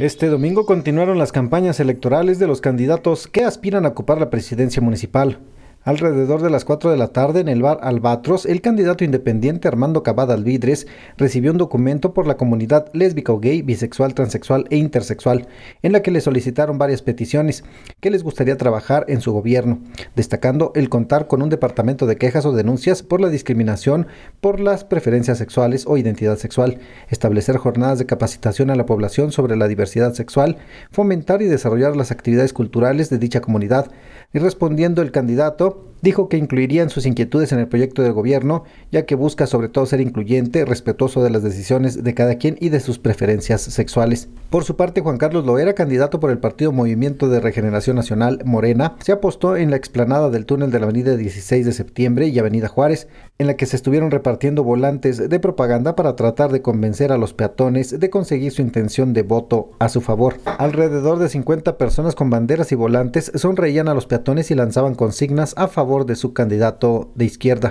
Este domingo continuaron las campañas electorales de los candidatos que aspiran a ocupar la presidencia municipal. Alrededor de las 4 de la tarde en el bar Albatros, el candidato independiente Armando Cabada Alvidres recibió un documento por la comunidad lésbica o gay, bisexual, transexual e intersexual, en la que le solicitaron varias peticiones que les gustaría trabajar en su gobierno, destacando el contar con un departamento de quejas o denuncias por la discriminación por las preferencias sexuales o identidad sexual, establecer jornadas de capacitación a la población sobre la diversidad sexual, fomentar y desarrollar las actividades culturales de dicha comunidad. Y respondiendo el candidato, dijo que incluirían sus inquietudes en el proyecto del gobierno, ya que busca sobre todo ser incluyente, respetuoso de las decisiones de cada quien y de sus preferencias sexuales. Por su parte, Juan Carlos Loera, candidato por el partido Movimiento de Regeneración Nacional Morena, se apostó en la explanada del túnel de la avenida 16 de septiembre y avenida Juárez, en la que se estuvieron repartiendo volantes de propaganda para tratar de convencer a los peatones de conseguir su intención de voto a su favor. Alrededor de 50 personas con banderas y volantes sonreían a los peatones y lanzaban consignas a favor de su candidato de izquierda.